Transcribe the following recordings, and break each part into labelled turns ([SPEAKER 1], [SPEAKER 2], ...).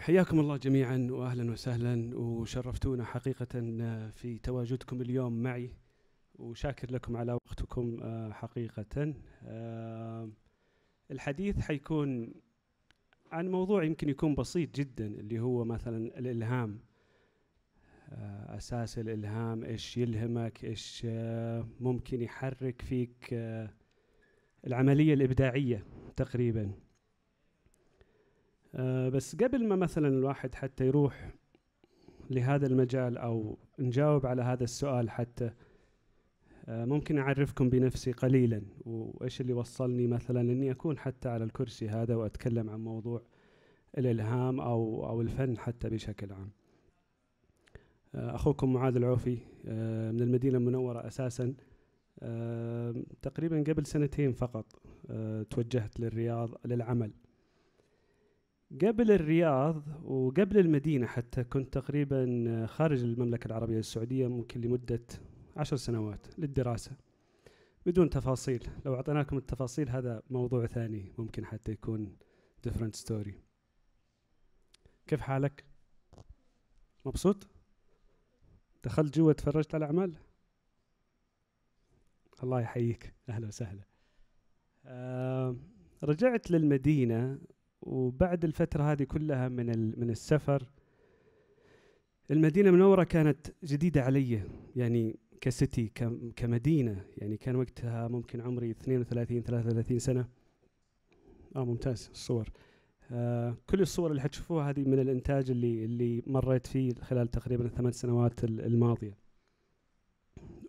[SPEAKER 1] حياكم الله جميعا واهلا وسهلا وشرفتونا حقيقه آه، في تواجدكم اليوم معي وشاكر لكم على وقتكم آه، حقيقه آه، الحديث حيكون عن موضوع يمكن يكون بسيط جدا اللي هو مثلا الالهام اساس الالهام ايش يلهمك ايش ممكن يحرك فيك العمليه الابداعيه تقريبا آه بس قبل ما مثلا الواحد حتى يروح لهذا المجال او نجاوب على هذا السؤال حتى آه ممكن اعرفكم بنفسي قليلا وايش اللي وصلني مثلا اني اكون حتى على الكرسي هذا واتكلم عن موضوع الالهام او او الفن حتى بشكل عام. آه اخوكم معاذ العوفي آه، من المدينه المنوره اساسا آه، تقريبا قبل سنتين فقط آه، توجهت للرياض للعمل قبل الرياض وقبل المدينة حتى كنت تقريبا خارج المملكة العربية السعودية ممكن لمدة عشر سنوات للدراسة بدون تفاصيل لو أعطيناكم التفاصيل هذا موضوع ثاني ممكن حتى يكون different story كيف حالك؟ مبسوط؟ دخلت جوا تفرجت على الأعمال؟ الله يحييك أهلا وسهلا أه رجعت للمدينة وبعد الفترة هذه كلها من من السفر المدينة المنورة كانت جديدة علي يعني كسيتي كمدينة يعني كان وقتها ممكن عمري 32 33 سنة اه ممتاز الصور آه كل الصور اللي حتشوفوها هذه من الانتاج اللي اللي مريت فيه خلال تقريبا الثمان سنوات الماضية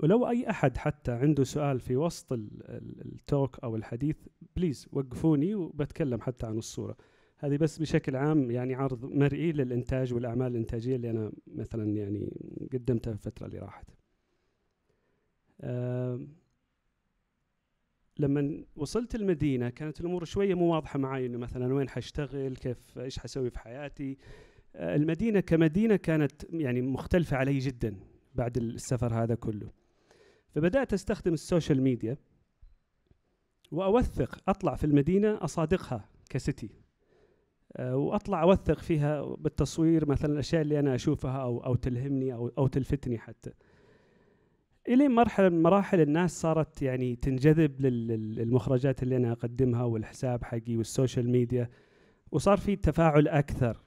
[SPEAKER 1] ولو اي احد حتى عنده سؤال في وسط التوك او الحديث بليز وقفوني وبتكلم حتى عن الصوره هذه بس بشكل عام يعني عرض مرئي للانتاج والاعمال الانتاجيه اللي انا مثلا يعني قدمتها في الفتره اللي راحت لما وصلت المدينه كانت الامور شويه مو واضحه معي انه مثلا وين حاشتغل كيف ايش حسوي في حياتي آه، المدينه كمدينه كانت يعني مختلفه علي جدا بعد السفر هذا كله فبدأت أستخدم السوشيال ميديا وأوثق أطلع في المدينة أصادقها كسيتي آه، وأطلع أوثق فيها بالتصوير مثلا الأشياء اللي أنا أشوفها أو أو تلهمني أو أو تلفتني حتى إلى مرحلة من مراحل الناس صارت يعني تنجذب للمخرجات اللي أنا أقدمها والحساب حقي والسوشيال ميديا وصار في تفاعل أكثر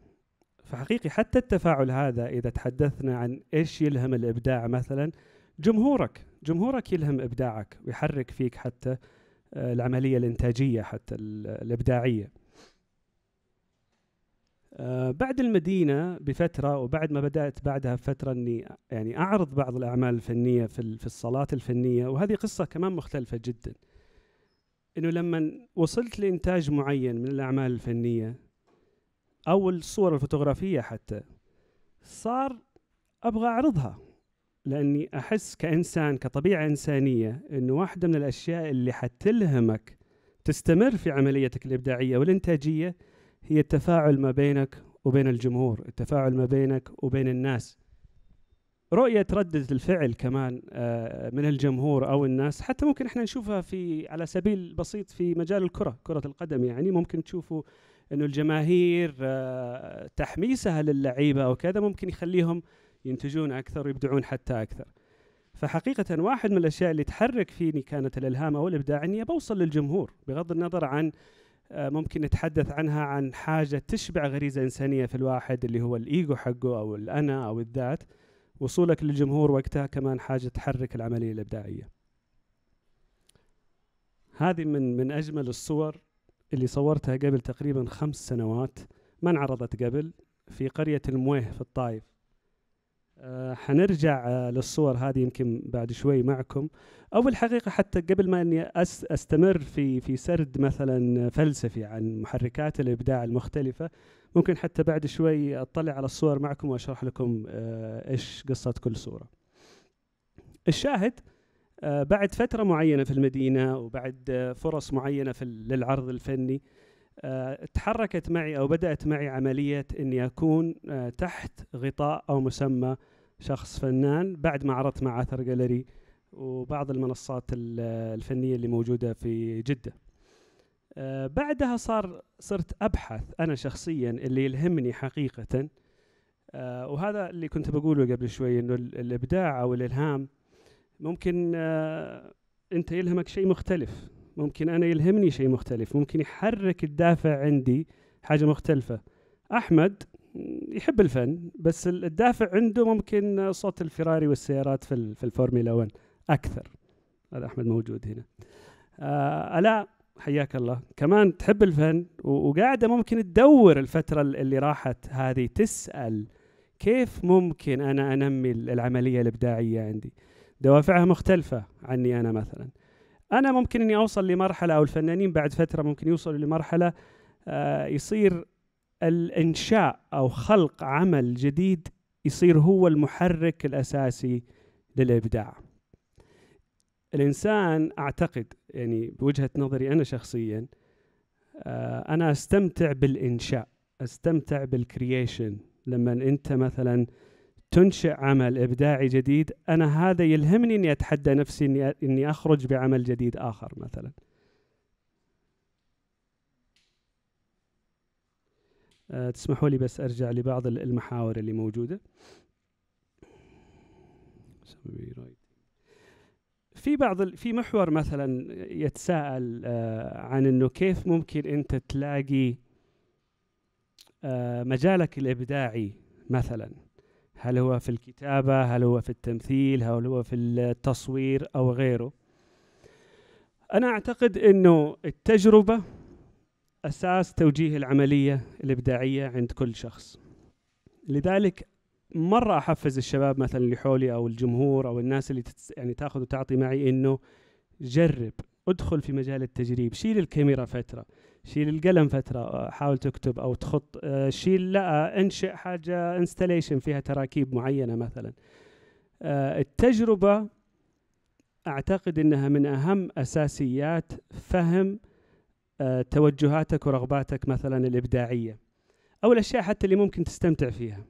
[SPEAKER 1] فحقيقي حتى التفاعل هذا إذا تحدثنا عن إيش يلهم الإبداع مثلا جمهورك جمهورك يلهم إبداعك ويحرك فيك حتى آه، العملية الإنتاجية حتى الإبداعية آه، بعد المدينة بفترة وبعد ما بدأت بعدها بفترة أني يعني أعرض بعض الأعمال الفنية في, في الصالات الفنية وهذه قصة كمان مختلفة جداً انه لما وصلت لانتاج معين من الاعمال الفنيه او الصور الفوتوغرافيه حتى صار ابغى اعرضها لاني احس كانسان كطبيعه انسانيه انه واحده من الاشياء اللي حتلهمك تستمر في عمليتك الابداعيه والانتاجيه هي التفاعل ما بينك وبين الجمهور، التفاعل ما بينك وبين الناس. رؤية ردة الفعل كمان آه، من الجمهور أو الناس حتى ممكن احنا نشوفها في على سبيل بسيط في مجال الكرة كرة القدم يعني ممكن تشوفوا أنه الجماهير آه، تحميسها للعيبة أو كذا ممكن يخليهم ينتجون اكثر ويبدعون حتى اكثر فحقيقة واحد من الأشياء اللي تحرك فيني كانت الإلهام أو الإبداع إني بوصل للجمهور بغض النظر عن آه، ممكن نتحدث عنها عن حاجة تشبع غريزة إنسانية في الواحد اللي هو الإيجو حقه أو الأنا أو الذات وصولك للجمهور وقتها كمان حاجة تحرك العملية الإبداعية هذه من من أجمل الصور اللي صورتها قبل تقريبا خمس سنوات ما انعرضت قبل في قرية المويه في الطائف آه، حنرجع آه، للصور هذه يمكن بعد شوي معكم او الحقيقه حتى قبل ما اني استمر في في سرد مثلا فلسفي عن محركات الابداع المختلفه ممكن حتى بعد شوي اطلع على الصور معكم واشرح لكم آه، ايش قصه كل صوره. الشاهد بعد فتره معينه في المدينه وبعد فرص معينه في للعرض الفني تحركت معي او بدات معي عمليه اني اكون تحت غطاء او مسمى شخص فنان بعد ما عرضت مع اثر جاليري وبعض المنصات الفنيه اللي موجوده في جده آه، بعدها صار صرت ابحث انا شخصيا اللي يلهمني حقيقه آه، وهذا اللي كنت بقوله قبل شوي انه الابداع او الالهام ممكن آه، انت يلهمك شيء مختلف ممكن انا يلهمني شيء مختلف ممكن يحرك الدافع عندي حاجه مختلفه احمد يحب الفن بس الدافع عنده ممكن صوت الفراري والسيارات في في الفورمولا 1 اكثر هذا احمد موجود هنا آه، الا حياك الله كمان تحب الفن وقاعده ممكن تدور الفتره اللي راحت هذه تسال كيف ممكن انا انمي العمليه الابداعيه عندي دوافعها مختلفه عني انا مثلا انا ممكن اني اوصل لمرحله او الفنانين بعد فتره ممكن يوصلوا لمرحله آه يصير الانشاء او خلق عمل جديد يصير هو المحرك الاساسي للابداع الانسان اعتقد يعني بوجهه نظري انا شخصيا آه، انا استمتع بالانشاء استمتع بالكرييشن لما انت مثلا تنشئ عمل ابداعي جديد انا هذا يلهمني اني اتحدى نفسي اني اني اخرج بعمل جديد اخر مثلا آه، تسمحوا لي بس ارجع لبعض المحاور اللي موجوده في بعض في محور مثلا يتساءل آه، عن انه كيف ممكن انت تلاقي آه، مجالك الابداعي مثلا هل هو في الكتابه هل هو في التمثيل هل هو في التصوير او غيره انا اعتقد انه التجربه أساس توجيه العملية الإبداعية عند كل شخص لذلك مرة أحفز الشباب مثلا اللي حولي أو الجمهور أو الناس اللي تتس يعني تاخذ وتعطي معي إنه جرب ادخل في مجال التجريب شيل الكاميرا فترة شيل القلم فترة حاول تكتب أو تخط آه، شيل لا انشئ حاجة انستليشن فيها تراكيب معينة مثلا آه، التجربة أعتقد أنها من أهم أساسيات فهم آه، توجهاتك ورغباتك مثلا الإبداعية أو الأشياء حتى اللي ممكن تستمتع فيها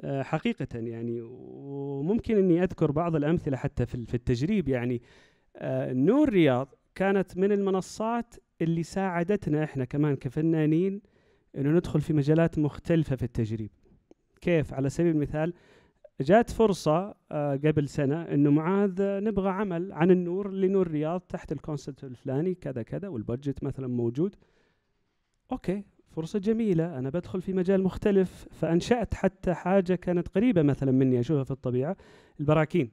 [SPEAKER 1] آه، حقيقة يعني وممكن أني أذكر بعض الأمثلة حتى في التجريب يعني آه، نور رياض كانت من المنصات اللي ساعدتنا إحنا كمان كفنانين أنه ندخل في مجالات مختلفة في التجريب كيف على سبيل المثال جات فرصة آه، قبل سنة إنه معاذ آه، نبغى عمل عن النور لنور الرياض تحت الكونسبت الفلاني كذا كذا والبادجت مثلا موجود أوكي فرصة جميلة أنا بدخل في مجال مختلف فأنشأت حتى حاجة كانت قريبة مثلا مني أشوفها في الطبيعة البراكين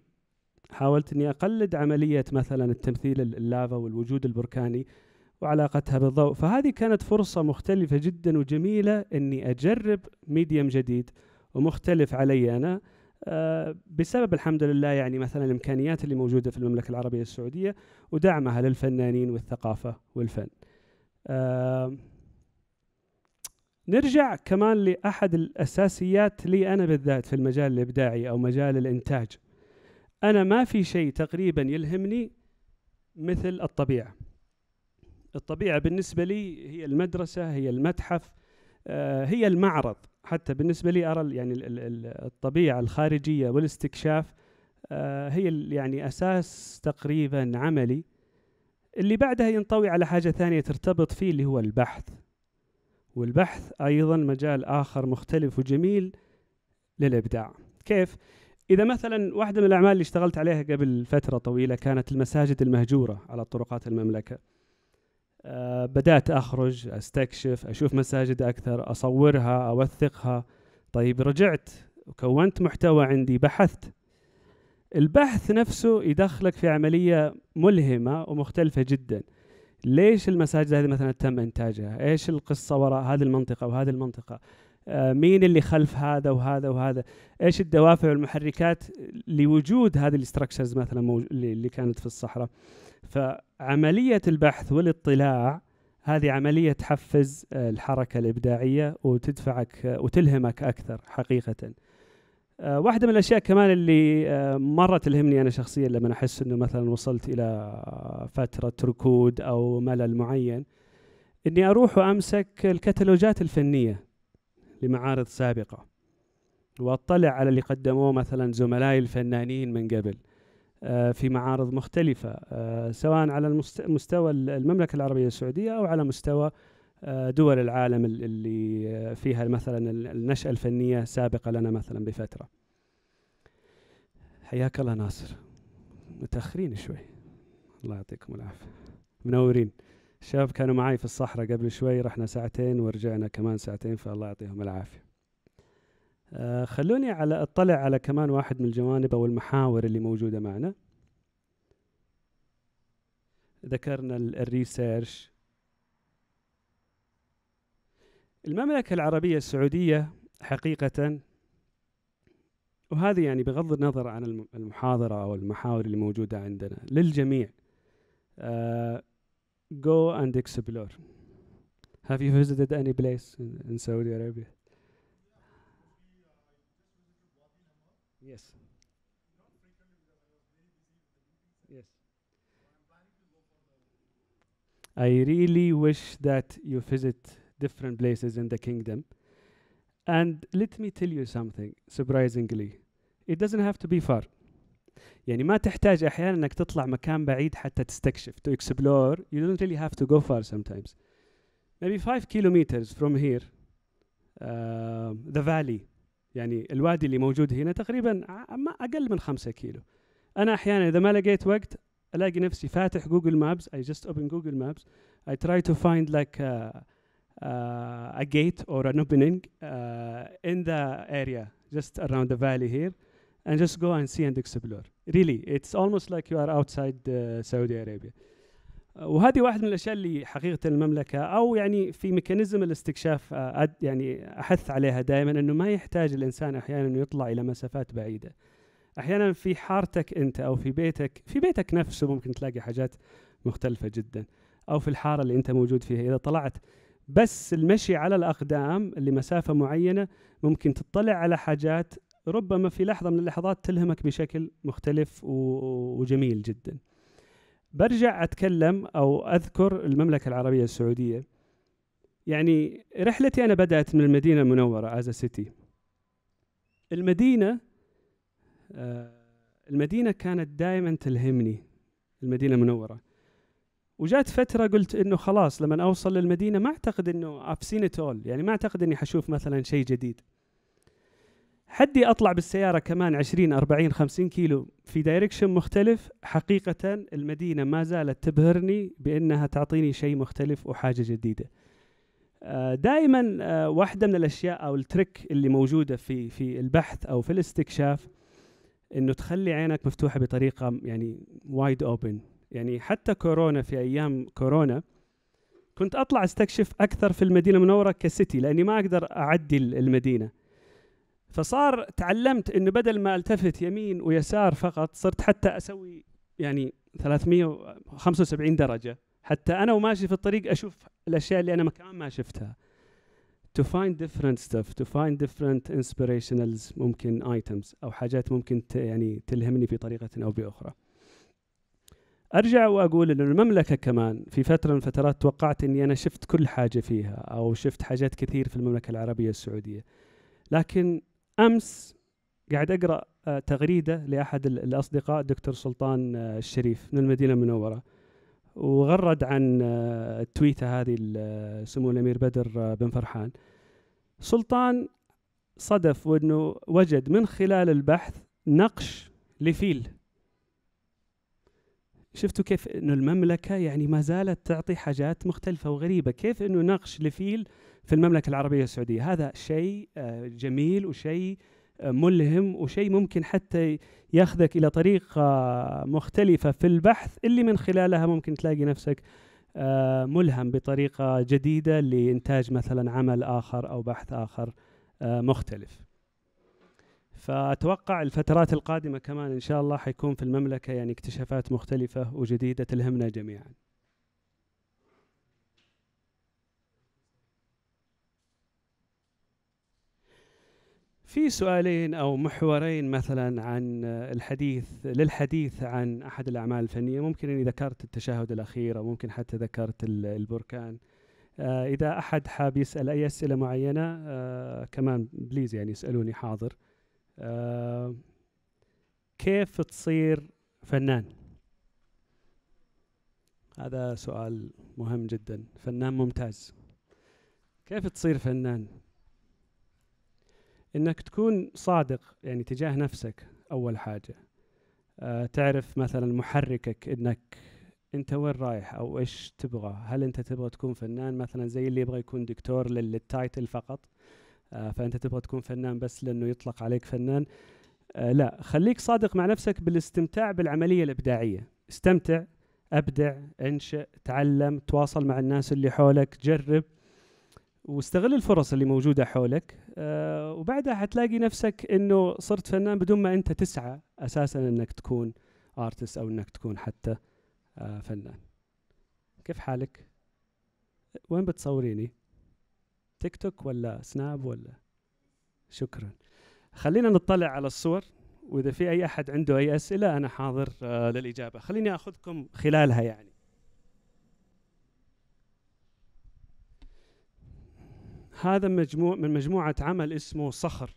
[SPEAKER 1] حاولت أني أقلد عملية مثلا التمثيل اللافا والوجود البركاني وعلاقتها بالضوء فهذه كانت فرصة مختلفة جدا وجميلة أني أجرب ميديم جديد ومختلف علي أنا آه، بسبب الحمد لله يعني مثلا الامكانيات اللي موجوده في المملكه العربيه السعوديه ودعمها للفنانين والثقافه والفن. آه، نرجع كمان لاحد الاساسيات لي انا بالذات في المجال الابداعي او مجال الانتاج. انا ما في شيء تقريبا يلهمني مثل الطبيعه. الطبيعه بالنسبه لي هي المدرسه هي المتحف آه، هي المعرض حتى بالنسبه لي ارى يعني الطبيعه الخارجيه والاستكشاف آه، هي يعني اساس تقريبا عملي اللي بعدها ينطوي على حاجه ثانيه ترتبط فيه اللي هو البحث والبحث ايضا مجال اخر مختلف وجميل للابداع كيف اذا مثلا واحده من الاعمال اللي اشتغلت عليها قبل فتره طويله كانت المساجد المهجوره على طرقات المملكه آه، بدأت أخرج أستكشف أشوف مساجد أكثر أصورها أوثقها طيب رجعت وكونت محتوى عندي بحثت البحث نفسه يدخلك في عملية ملهمة ومختلفة جدا ليش المساجد هذه مثلا تم إنتاجها إيش القصة وراء هذه المنطقة وهذه المنطقة آه، مين اللي خلف هذا وهذا وهذا ايش الدوافع والمحركات لوجود هذه الاستراكشرز مثلا اللي كانت في الصحراء فعمليه البحث والاطلاع هذه عملية تحفز آه، الحركة الإبداعية وتدفعك آه، وتلهمك أكثر حقيقة واحدة من الأشياء كمان اللي مرة تلهمني أنا شخصيا لما أحس أنه مثلا وصلت إلى فترة ركود أو ملل معين أني أروح وأمسك الكتالوجات الفنية لمعارض سابقة وأطلع على اللي قدموه مثلا زملائي الفنانين من قبل آه، في معارض مختلفة آه، سواء على مستوى المملكة العربية السعودية أو على مستوى آه، دول العالم اللي فيها مثلا النشأة الفنية سابقة لنا مثلا بفترة حياك الله ناصر متأخرين شوي الله يعطيكم العافية منورين الشباب كانوا معي في الصحراء قبل شوي رحنا ساعتين ورجعنا كمان ساعتين فالله يعطيهم العافية آه خلوني على اطلع على كمان واحد من الجوانب أو المحاور اللي موجودة معنا ذكرنا الريسيرش المملكة العربية السعودية حقيقة وهذه يعني بغض النظر عن المحاضرة أو المحاور اللي موجودة عندنا للجميع آه go and explore. Have you visited any place in, in Saudi Arabia? Yes. Yes. I really wish that you visit different places in the kingdom. And let me tell you something, surprisingly. It doesn't have to be far. يعني ما تحتاج احيانا انك تطلع مكان بعيد حتى تستكشف تو اكسبلور يو دونت ريلي هاف تو جو فار سم تايمز maybe 5 كيلومترز فروم هير ذا فالي يعني الوادي اللي موجود هنا تقريبا اقل من 5 كيلو انا احيانا اذا ما لقيت وقت الاقي نفسي فاتح جوجل مابس اي جست اوبن جوجل مابس اي تراي تو فايند لايك ا جيت اور ان اوبننج ان ذا اريا جاست اراوند ذا فالي هير and just go and see and explore. Really, it's almost like you are outside uh, Saudi Arabia. Uh, وهذه واحد من الاشياء اللي حقيقه المملكه او يعني في ميكانيزم الاستكشاف آه، يعني احث عليها دائما انه ما يحتاج الانسان احيانا انه يطلع الى مسافات بعيده. احيانا في حارتك انت او في بيتك في بيتك نفسه ممكن تلاقي حاجات مختلفه جدا او في الحاره اللي انت موجود فيها اذا طلعت بس المشي على الاقدام لمسافه معينه ممكن تطلع على حاجات ربما في لحظه من اللحظات تلهمك بشكل مختلف وجميل جدا برجع اتكلم او اذكر المملكه العربيه السعوديه يعني رحلتي انا بدات من المدينه المنوره از سيتي المدينه آه، المدينه كانت دائما تلهمني المدينه المنوره وجات فترة قلت انه خلاص لما اوصل للمدينة ما اعتقد انه I've seen it all يعني ما اعتقد اني حشوف مثلا شيء جديد حدي اطلع بالسياره كمان 20 40 50 كيلو في دايركشن مختلف حقيقه المدينه ما زالت تبهرني بانها تعطيني شيء مختلف وحاجه جديده آه، دائما آه، واحده من الاشياء او التريك اللي موجوده في في البحث او في الاستكشاف انه تخلي عينك مفتوحه بطريقه يعني وايد اوبن يعني حتى كورونا في ايام كورونا كنت اطلع استكشف اكثر في المدينه المنوره كسيتي لاني ما اقدر اعدي المدينه فصار تعلمت انه بدل ما التفت يمين ويسار فقط صرت حتى اسوي يعني 375 درجه حتى انا وماشي في الطريق اشوف الاشياء اللي انا كمان ما شفتها to find different stuff to find different inspirationals ممكن items او حاجات ممكن يعني تلهمني في طريقه او باخرى ارجع واقول انه المملكه كمان في فتره من الفترات توقعت اني انا شفت كل حاجه فيها او شفت حاجات كثير في المملكه العربيه السعوديه لكن امس قاعد اقرا آه، تغريده لاحد الاصدقاء دكتور سلطان آه، الشريف من المدينه المنوره وغرد عن التويته آه، هذه سمو الامير بدر بن فرحان سلطان صدف وانه وجد من خلال البحث نقش لفيل شفتوا كيف انه المملكه يعني ما زالت تعطي حاجات مختلفه وغريبه كيف انه نقش لفيل آه في المملكة العربية السعودية هذا شيء آه، جميل وشيء آه، ملهم وشيء ممكن حتى ياخذك إلى طريقة مختلفة في البحث اللي من خلالها ممكن تلاقي نفسك آه، ملهم بطريقة جديدة لإنتاج مثلا عمل آخر أو بحث آخر مختلف فأتوقع الفترات القادمة كمان إن شاء الله حيكون في المملكة يعني اكتشافات مختلفة وجديدة تلهمنا جميعاً في سؤالين او محورين مثلا عن الحديث للحديث عن احد الاعمال الفنيه ممكن اني ذكرت التشاهد الاخير او ممكن حتى ذكرت البركان آه اذا احد حاب يسال اي اسئله معينه آه كمان بليز يعني يسالوني حاضر آه كيف تصير فنان هذا سؤال مهم جدا فنان ممتاز كيف تصير فنان انك تكون صادق يعني تجاه نفسك اول حاجه أه تعرف مثلا محركك انك انت وين رايح او ايش تبغى هل انت تبغى تكون فنان مثلا زي اللي يبغى يكون دكتور للتايتل فقط أه فانت تبغى تكون فنان بس لانه يطلق عليك فنان أه لا خليك صادق مع نفسك بالاستمتاع بالعمليه الابداعيه استمتع ابدع انشئ تعلم تواصل مع الناس اللي حولك جرب واستغل الفرص اللي موجوده حولك آه، وبعدها حتلاقي نفسك انه صرت فنان بدون ما انت تسعى اساسا انك تكون ارتست او انك تكون حتى آه فنان كيف حالك وين بتصوريني تيك توك ولا سناب ولا شكرا خلينا نطلع على الصور واذا في اي احد عنده اي اسئله انا حاضر آه للاجابه خليني اخذكم خلالها يعني هذا مجموع من مجموعة عمل اسمه صخر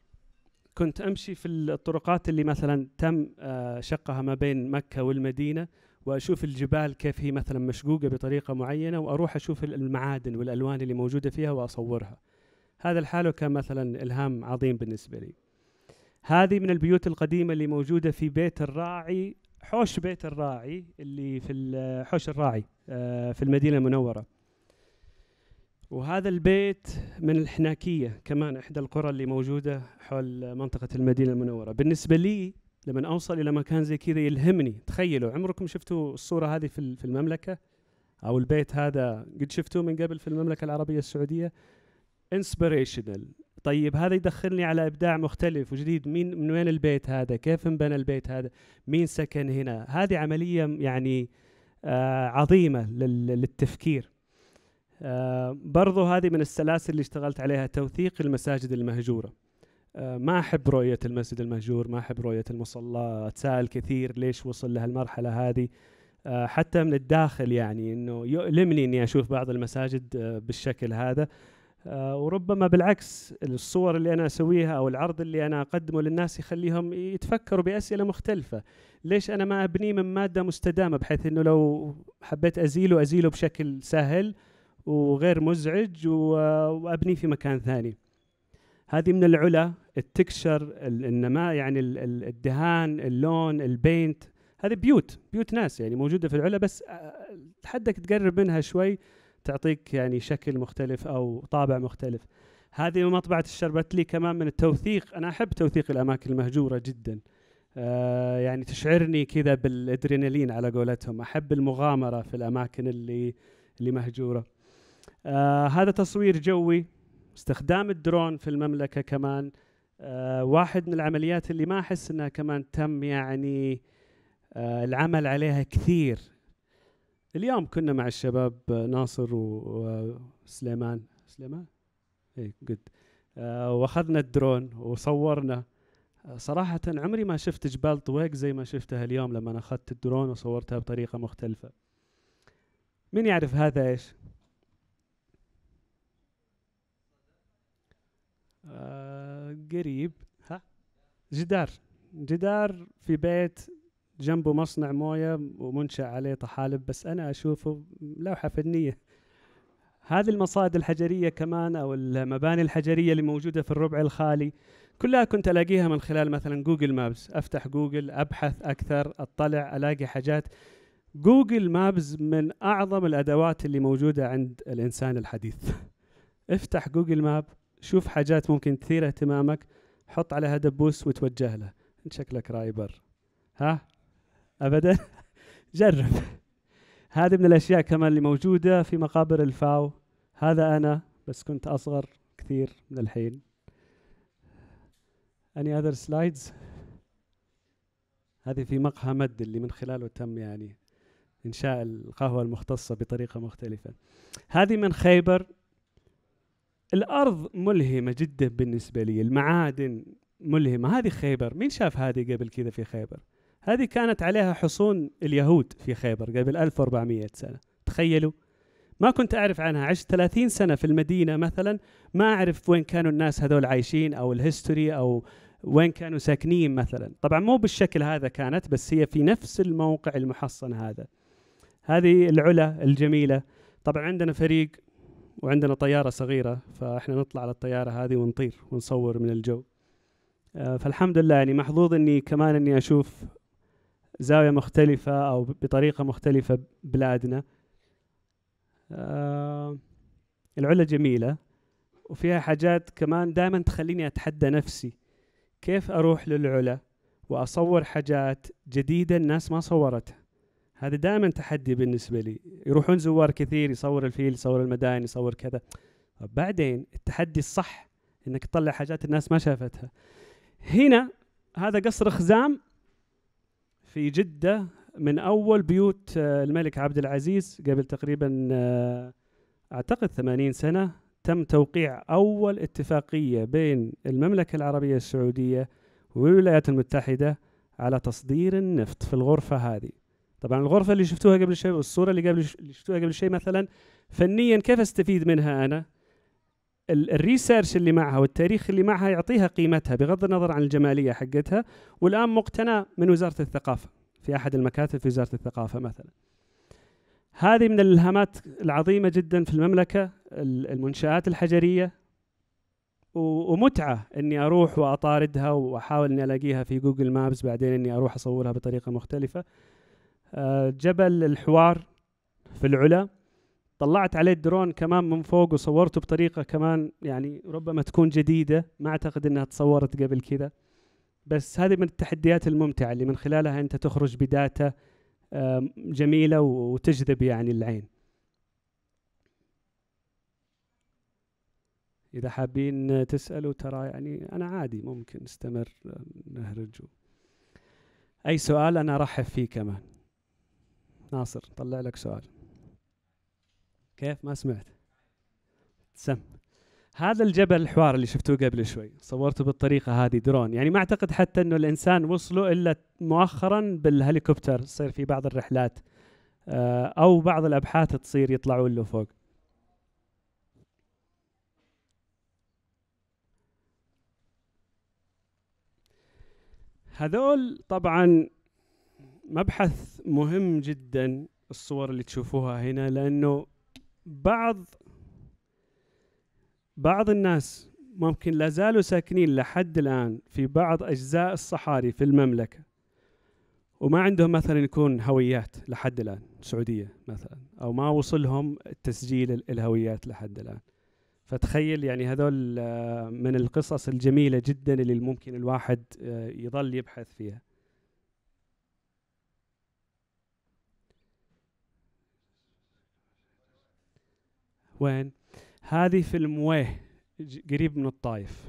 [SPEAKER 1] كنت أمشي في الطرقات اللي مثلا تم آه، شقها ما بين مكة والمدينة وأشوف الجبال كيف هي مثلا مشقوقة بطريقة معينة وأروح أشوف المعادن والألوان اللي موجودة فيها وأصورها هذا الحال كان مثلا إلهام عظيم بالنسبة لي هذه من البيوت القديمة اللي موجودة في بيت الراعي حوش بيت الراعي اللي في حوش الراعي آه، في المدينة المنورة وهذا البيت من الحناكية كمان إحدى القرى اللي موجودة حول منطقة المدينة المنورة بالنسبة لي لما أوصل إلى مكان زي كذا يلهمني تخيلوا عمركم شفتوا الصورة هذه في المملكة أو البيت هذا قد شفتوه من قبل في المملكة العربية السعودية انسبريشنال طيب هذا يدخلني على ابداع مختلف وجديد مين من وين البيت هذا كيف انبنى البيت هذا مين سكن هنا هذه عمليه يعني آه عظيمه للتفكير آه برضو هذه من السلاسل اللي اشتغلت عليها توثيق المساجد المهجورة آه ما أحب رؤية المسجد المهجور ما أحب رؤية المصلى أتساءل كثير ليش وصل لهالمرحلة هذه آه حتى من الداخل يعني أنه يؤلمني أني أشوف بعض المساجد آه، بالشكل هذا آه، وربما بالعكس الصور اللي أنا أسويها أو العرض اللي أنا أقدمه للناس يخليهم يتفكروا بأسئلة مختلفة ليش أنا ما أبنيه من مادة مستدامة بحيث أنه لو حبيت أزيله أزيله بشكل سهل وغير مزعج وابنيه في مكان ثاني هذه من العلا التكشر النماء يعني الدهان اللون البينت هذه بيوت بيوت ناس يعني موجوده في العلا بس آه، حدك تقرب منها شوي تعطيك يعني شكل مختلف او طابع مختلف هذه مطبعة الشربتلي كمان من التوثيق أنا أحب توثيق الأماكن المهجورة جدا آه يعني تشعرني كذا بالادرينالين على قولتهم أحب المغامرة في الأماكن اللي اللي مهجوره آه هذا تصوير جوي استخدام الدرون في المملكة كمان آه واحد من العمليات اللي ما أحس أنها كمان تم يعني آه العمل عليها كثير اليوم كنا مع الشباب آه، ناصر وسليمان آه، سليمان اي جود آه، واخذنا الدرون وصورنا صراحة عمري ما شفت جبال طويق زي ما شفتها اليوم لما أخذت الدرون وصورتها بطريقة مختلفة من يعرف هذا إيش؟ آه، قريب ها جدار جدار في بيت جنبه مصنع مويه ومنشأ عليه طحالب بس انا اشوفه لوحه فنيه هذه المصائد الحجريه كمان او المباني الحجريه اللي موجوده في الربع الخالي كلها كنت الاقيها من خلال مثلا جوجل مابس افتح جوجل ابحث اكثر اطلع الاقي حاجات جوجل مابز من اعظم الادوات اللي موجوده عند الانسان الحديث افتح جوجل ماب شوف حاجات ممكن تثير اهتمامك حط عليها دبوس وتوجه له انت شكلك رايبر ها ابدا جرب هذه من الاشياء كمان اللي موجوده في مقابر الفاو هذا انا بس كنت اصغر كثير من الحين اني اذر سلايدز هذه في مقهى مد اللي من خلاله تم يعني انشاء القهوه المختصه بطريقه مختلفه هذه من خيبر الارض ملهمه جدا بالنسبه لي المعادن ملهمه هذه خيبر مين شاف هذه قبل كذا في خيبر هذه كانت عليها حصون اليهود في خيبر قبل 1400 سنه تخيلوا ما كنت أعرف عنها عشت 30 سنة في المدينة مثلا ما أعرف وين كانوا الناس هذول عايشين أو الهيستوري أو وين كانوا ساكنين مثلا طبعا مو بالشكل هذا كانت بس هي في نفس الموقع المحصن هذا هذه العلا الجميلة طبعا عندنا فريق وعندنا طيارة صغيرة فإحنا نطلع على الطيارة هذه ونطير ونصور من الجو آه، فالحمد لله يعني محظوظ إني كمان إني أشوف زاوية مختلفة أو بطريقة مختلفة بلادنا آه، العلا جميلة وفيها حاجات كمان دائما تخليني أتحدى نفسي كيف أروح للعلا وأصور حاجات جديدة الناس ما صورتها هذا دائما تحدي بالنسبه لي يروحون زوار كثير يصور الفيل يصور المدائن يصور كذا بعدين التحدي الصح انك تطلع حاجات الناس ما شافتها هنا هذا قصر خزام في جده من اول بيوت آه، الملك عبد العزيز قبل تقريبا آه، اعتقد 80 سنه تم توقيع اول اتفاقيه بين المملكه العربيه السعوديه والولايات المتحده على تصدير النفط في الغرفه هذه طبعا الغرفه اللي شفتوها قبل شوي والصوره اللي قبل اللي شفتوها قبل شوي مثلا فنيا كيف استفيد منها انا الريسيرش اللي معها والتاريخ اللي معها يعطيها قيمتها بغض النظر عن الجماليه حقتها والان مقتنى من وزاره الثقافه في احد المكاتب في وزاره الثقافه مثلا هذه من الالهامات العظيمه جدا في المملكه المنشات الحجريه ومتعه اني اروح واطاردها واحاول اني الاقيها في جوجل مابس بعدين اني اروح اصورها بطريقه مختلفه آه، جبل الحوار في العلا طلعت عليه الدرون كمان من فوق وصورته بطريقه كمان يعني ربما تكون جديده ما اعتقد انها تصورت قبل كذا بس هذه من التحديات الممتعه اللي من خلالها انت تخرج بداتا جميله وتجذب يعني العين اذا حابين تسالوا ترى يعني انا عادي ممكن استمر نهرج اي سؤال انا ارحب فيه كمان ناصر طلع لك سؤال كيف ما سمعت سم هذا الجبل الحوار اللي شفتوه قبل شوي صورته بالطريقه هذه درون يعني ما اعتقد حتى انه الانسان وصله الا مؤخرا بالهليكوبتر تصير في بعض الرحلات آه، او بعض الابحاث تصير يطلعوا له فوق هذول طبعا مبحث مهم جدا الصور اللي تشوفوها هنا لانه بعض بعض الناس ممكن لا زالوا ساكنين لحد الآن في بعض أجزاء الصحاري في المملكة وما عندهم مثلا يكون هويات لحد الآن سعودية مثلا أو ما وصلهم تسجيل الهويات لحد الآن فتخيل يعني هذول آه، من القصص الجميلة جدا اللي ممكن الواحد آه، يظل يبحث فيها وين هذه في المويه قريب من الطائف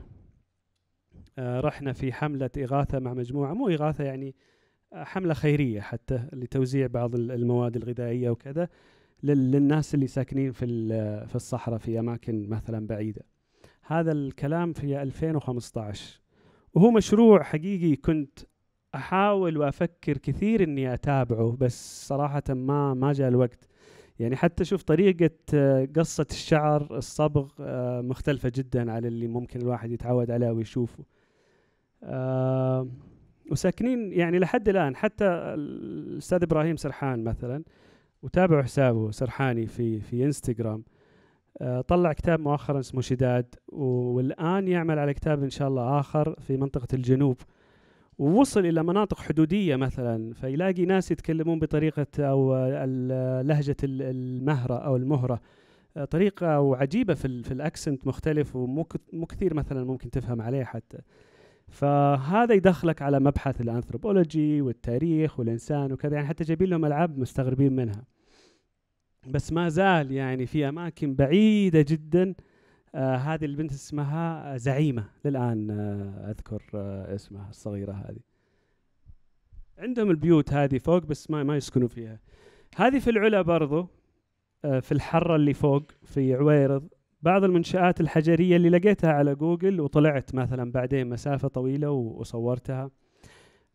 [SPEAKER 1] آه رحنا في حملة إغاثة مع مجموعة مو إغاثة يعني آه، حملة خيرية حتى لتوزيع بعض المواد الغذائية وكذا للناس اللي ساكنين في في الصحراء في أماكن مثلا بعيدة هذا الكلام في 2015 وهو مشروع حقيقي كنت أحاول وأفكر كثير إني أتابعه بس صراحة ما ما جاء الوقت يعني حتى شوف طريقة آه، قصة الشعر الصبغ آه، مختلفة جدا على اللي ممكن الواحد يتعود عليه ويشوفه آه، وساكنين يعني لحد الآن حتى الأستاذ إبراهيم سرحان مثلا وتابعوا حسابه سرحاني في في انستغرام طلع كتاب مؤخرا اسمه شداد والآن يعمل على كتاب إن شاء الله آخر في منطقة الجنوب ووصل الى مناطق حدوديه مثلا فيلاقي ناس يتكلمون بطريقه او لهجه المهره او المهره طريقه وعجيبه في في الاكسنت مختلف ومو مو كثير مثلا ممكن تفهم عليه حتى فهذا يدخلك على مبحث الانثروبولوجي والتاريخ والانسان وكذا يعني حتى جايبين لهم العاب مستغربين منها بس ما زال يعني في اماكن بعيده جدا آه آه هذه البنت اسمها آه، زعيمه للان آه اذكر آه اسمها الصغيره هذه عندهم البيوت هذه فوق بس ما ما يسكنوا فيها هذه في العلا برضو آه في الحره اللي فوق في عويرض بعض المنشآت الحجرية اللي لقيتها على جوجل وطلعت مثلا بعدين مسافة طويلة وصورتها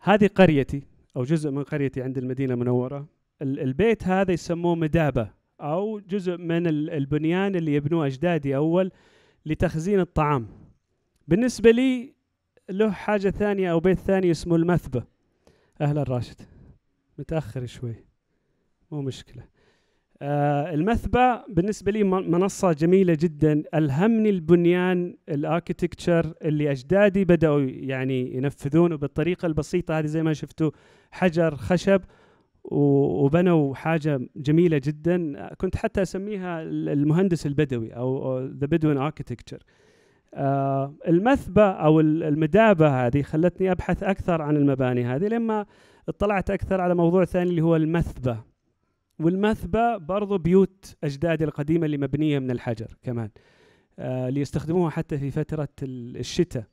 [SPEAKER 1] هذه قريتي أو جزء من قريتي عند المدينة المنورة البيت هذا يسموه مدابة أو جزء من البنيان اللي يبنوه أجدادي أول لتخزين الطعام بالنسبة لي له حاجة ثانية أو بيت ثاني اسمه المثبة أهلا راشد متأخر شوي مو مشكلة آه المثبة بالنسبة لي منصة جميلة جدا ألهمني البنيان الاركتكتشر اللي أجدادي بدأوا يعني ينفذونه بالطريقة البسيطة هذه زي ما شفتوا حجر خشب وبنوا حاجه جميله جدا كنت حتى اسميها المهندس البدوي او ذا بدوين اركتكتشر المثبه او المدابه هذه خلتني ابحث اكثر عن المباني هذه لما اطلعت اكثر على موضوع ثاني اللي هو المثبه والمثبه برضو بيوت اجدادي القديمه اللي مبنيه من الحجر كمان آه، اللي يستخدموها حتى في فتره الشتاء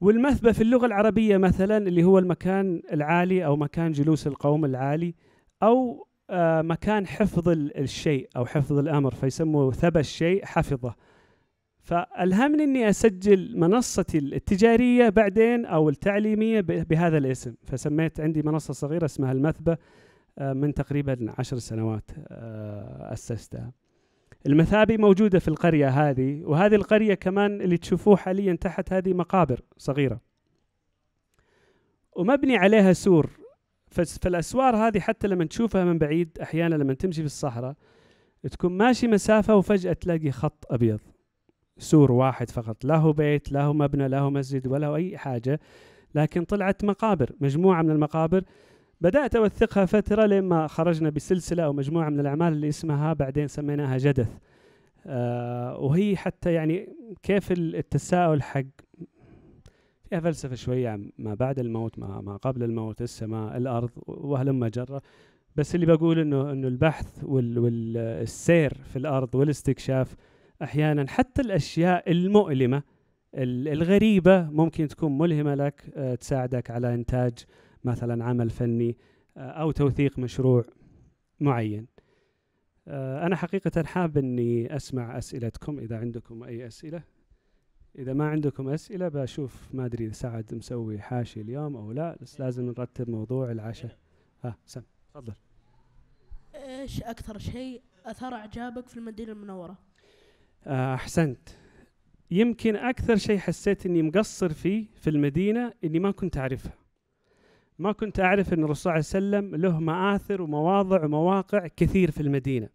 [SPEAKER 1] والمثبة في اللغة العربية مثلا اللي هو المكان العالي أو مكان جلوس القوم العالي أو آه، مكان حفظ الشيء أو حفظ الأمر فيسموه ثبى الشيء حفظه فألهمني أني أسجل منصتي التجارية بعدين أو التعليمية بهذا الاسم فسميت عندي منصة صغيرة اسمها المثبة آه، من تقريبا عشر سنوات آه، أسستها المثابي موجودة في القرية هذه وهذه القرية كمان اللي تشوفوه حاليا تحت هذه مقابر صغيرة ومبني عليها سور فالأسوار هذه حتى لما تشوفها من بعيد أحيانا لما تمشي في الصحراء تكون ماشي مسافة وفجأة تلاقي خط أبيض سور واحد فقط لا هو بيت لا هو مبنى لا هو مسجد ولا هو أي حاجة لكن طلعت مقابر مجموعة من المقابر بدأت أوثقها فترة لما خرجنا بسلسلة أو مجموعة من الأعمال اللي اسمها بعدين سميناها جدث آه وهي حتى يعني كيف التساؤل حق فيها فلسفة شوية ما بعد الموت ما, ما قبل الموت السماء الأرض وهلما جرة بس اللي بقول انه انه البحث وال والسير في الارض والاستكشاف احيانا حتى الاشياء المؤلمه الغريبه ممكن تكون ملهمه لك آه، تساعدك على انتاج مثلا عمل فني آه، أو توثيق مشروع معين آه، أنا حقيقة حاب أني أسمع أسئلتكم إذا عندكم أي أسئلة إذا ما عندكم أسئلة بشوف ما أدري إذا سعد مسوي حاشي اليوم أو لا بس إيه. لازم نرتب موضوع العشاء ها إيه. آه، سم تفضل
[SPEAKER 2] إيش أكثر شيء أثار إعجابك في المدينة المنورة؟
[SPEAKER 1] أحسنت يمكن أكثر شيء حسيت إني مقصر فيه في المدينة إني ما كنت أعرفها ما كنت أعرف أن الرسول صلى الله عليه وسلم له مآثر ومواضع ومواقع كثير في المدينة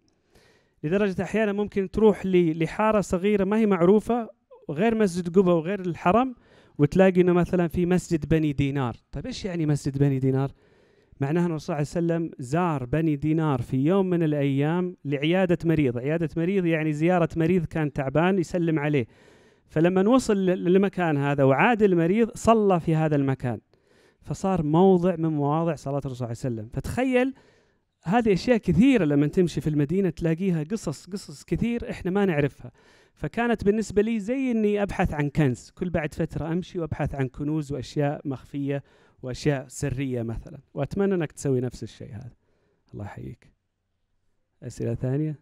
[SPEAKER 1] لدرجة أحيانا ممكن تروح لحارة صغيرة ما هي معروفة غير مسجد قبة وغير الحرم وتلاقي أنه مثلا في مسجد بني دينار طيب إيش يعني مسجد بني دينار؟ معناها أن الرسول صلى الله عليه وسلم زار بني دينار في يوم من الأيام لعيادة مريض عيادة مريض يعني زيارة مريض كان تعبان يسلم عليه فلما وصل للمكان هذا وعاد المريض صلى في هذا المكان فصار موضع من مواضع صلاة الرسول صلى الله عليه وسلم فتخيل هذه أشياء كثيرة لما تمشي في المدينة تلاقيها قصص قصص كثير إحنا ما نعرفها فكانت بالنسبة لي زي أني أبحث عن كنز كل بعد فترة أمشي وأبحث عن كنوز وأشياء مخفية وأشياء سرية مثلا وأتمنى أنك تسوي نفس الشيء هذا الله يحييك أسئلة ثانية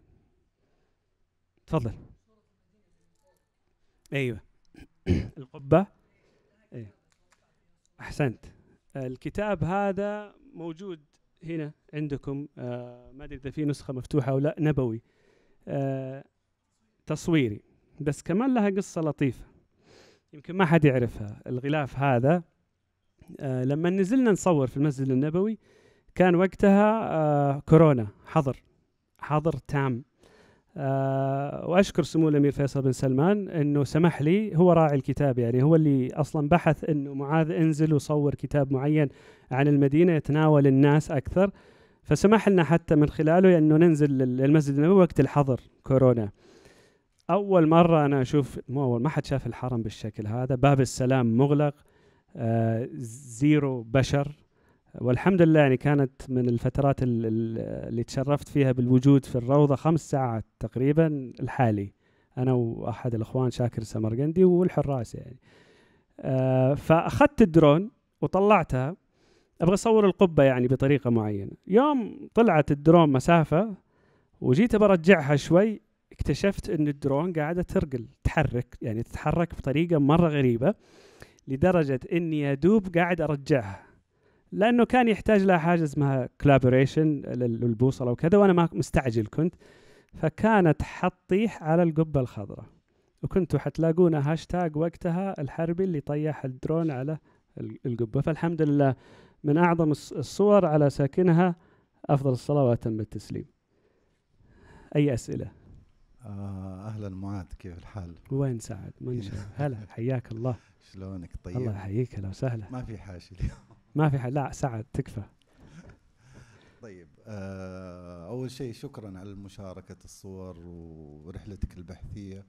[SPEAKER 1] تفضل أيوة القبة أيوة. أحسنت الكتاب هذا موجود هنا عندكم آه، ما ادري اذا في نسخه مفتوحه او لا نبوي آه، تصويري بس كمان لها قصه لطيفه يمكن ما حد يعرفها الغلاف هذا آه، لما نزلنا نصور في المسجد النبوي كان وقتها كورونا حظر حظر تام آه واشكر سمو الامير فيصل بن سلمان انه سمح لي هو راعي الكتاب يعني هو اللي اصلا بحث انه معاذ انزل وصور كتاب معين عن المدينه يتناول الناس اكثر فسمح لنا حتى من خلاله انه ننزل للمسجد النبوي وقت الحظر كورونا اول مره انا اشوف مو اول ما حد شاف الحرم بالشكل هذا باب السلام مغلق آه زيرو بشر والحمد لله يعني كانت من الفترات اللي تشرفت فيها بالوجود في الروضة خمس ساعات تقريبا الحالي أنا وأحد الأخوان شاكر السمرقندي والحراس يعني آه فأخذت الدرون وطلعتها أبغى أصور القبة يعني بطريقة معينة يوم طلعت الدرون مسافة وجيت برجعها شوي اكتشفت أن الدرون قاعدة ترقل تحرك يعني تتحرك بطريقة مرة غريبة لدرجة أني دوب قاعد أرجعها لانه كان يحتاج لها حاجه اسمها كولابوريشن للبوصله وكذا وانا ما مستعجل كنت فكانت حطيح على القبه الخضراء وكنتوا حتلاقونا هاشتاج وقتها الحربي اللي طيح الدرون على القبه فالحمد لله من اعظم الصور على ساكنها افضل الصلاه واتم التسليم. اي اسئله؟ آه، اهلا معاذ كيف الحال؟ وين سعد؟ من هلا حياك الله شلونك طيب؟ الله يحييك اهلا وسهلا ما في حاشي اليوم ما في حد لا سعد تكفى
[SPEAKER 2] طيب آه اول شيء شكرا على مشاركه الصور ورحلتك البحثيه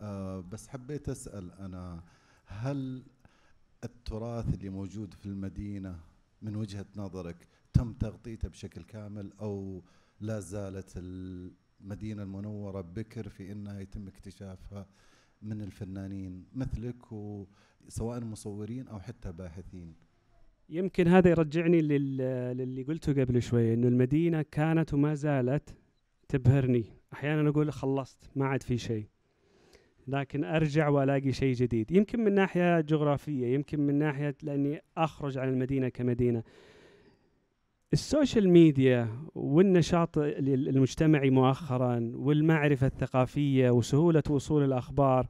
[SPEAKER 2] آه بس حبيت اسال انا هل التراث اللي موجود في المدينه من وجهه نظرك تم تغطيته بشكل كامل او لا زالت المدينه المنوره بكر في انها يتم اكتشافها من الفنانين مثلك سواء مصورين او حتى باحثين
[SPEAKER 1] يمكن هذا يرجعني للي قلته قبل شوي انه المدينه كانت وما زالت تبهرني احيانا اقول خلصت ما عاد في شيء لكن ارجع والاقي شيء جديد يمكن من ناحيه جغرافيه يمكن من ناحيه لاني اخرج عن المدينه كمدينه السوشيال ميديا والنشاط المجتمعي مؤخرا والمعرفه الثقافيه وسهوله وصول الاخبار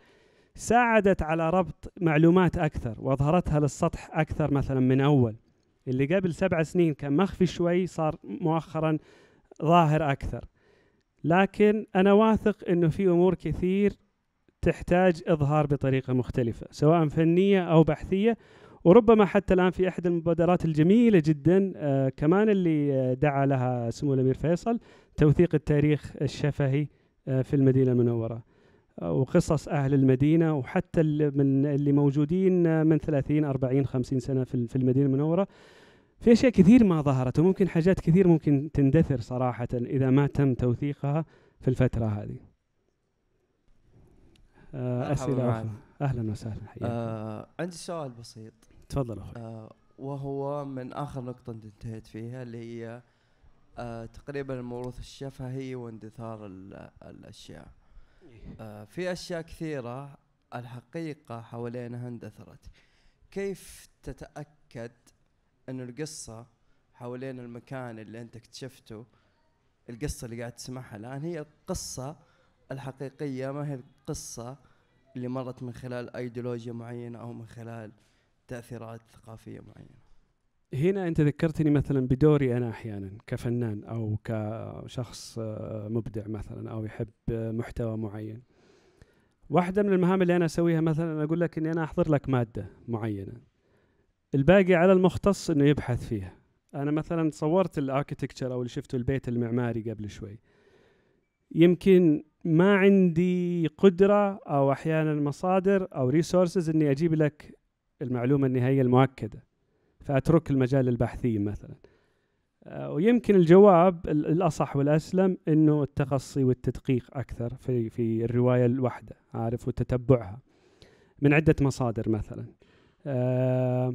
[SPEAKER 1] ساعدت على ربط معلومات أكثر وأظهرتها للسطح أكثر مثلا من أول اللي قبل سبع سنين كان مخفي شوي صار مؤخرا ظاهر أكثر لكن أنا واثق أنه في أمور كثير تحتاج إظهار بطريقة مختلفة سواء فنية أو بحثية وربما حتى الآن في أحد المبادرات الجميلة جدا آه كمان اللي آه، دعا لها سمو الأمير فيصل توثيق التاريخ الشفهي آه في المدينة المنورة وقصص أهل المدينة وحتى من اللي موجودين من 30 40 50 سنة في المدينة المنورة في أشياء كثير ما ظهرت وممكن حاجات كثير ممكن تندثر صراحة إذا ما تم توثيقها في الفترة هذه آه، أسئلة أهلا وسهلا حياك آه عندي سؤال بسيط تفضل أخوي آه وهو من آخر نقطة أنت انتهيت فيها اللي هي آه تقريبا الموروث الشفهي واندثار الأشياء
[SPEAKER 2] آه في اشياء كثيره الحقيقه حوالينها اندثرت كيف تتاكد انه القصه حوالين المكان اللي انت اكتشفته القصه اللي قاعد تسمعها الان هي القصه
[SPEAKER 1] الحقيقيه ما هي القصه اللي مرت من خلال ايديولوجيا معينه او من خلال تاثيرات ثقافيه معينه هنا انت ذكرتني مثلا بدوري انا احيانا كفنان او كشخص آه، مبدع مثلا او يحب آه، محتوى معين واحدة من المهام اللي أنا أسويها مثلا أنا أقول لك إني أنا أحضر لك مادة معينة الباقي على المختص إنه يبحث فيها أنا مثلا صورت الأركيتكتشر أو اللي شفته البيت المعماري قبل شوي يمكن ما عندي قدرة أو أحيانا مصادر أو ريسورسز إني أجيب لك المعلومة النهائية المؤكدة فأترك المجال للباحثين مثلا آه، ويمكن الجواب الأصح والأسلم أنه التخصي والتدقيق أكثر في, في الرواية الواحدة عارف وتتبعها من عدة مصادر مثلا آه،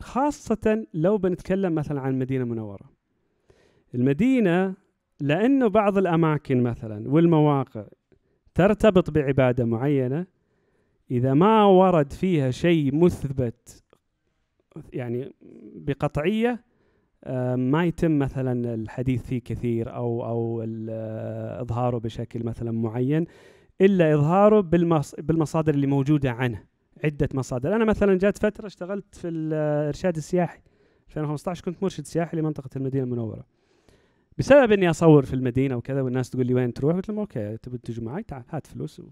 [SPEAKER 1] خاصة لو بنتكلم مثلا عن المدينة المنورة المدينة لأنه بعض الأماكن مثلا والمواقع ترتبط بعبادة معينة إذا ما ورد فيها شيء مثبت يعني بقطعيه آه، ما يتم مثلا الحديث فيه كثير او او آه، اظهاره بشكل مثلا معين الا اظهاره بالمصادر اللي موجوده عنه عده مصادر انا مثلا جات فتره اشتغلت في الارشاد آه، السياحي 2015 كنت مرشد سياحي لمنطقه المدينه المنوره بسبب اني اصور في المدينه وكذا والناس تقول لي وين تروح قلت لهم اوكي تبون تجوا معي تعال هات فلوس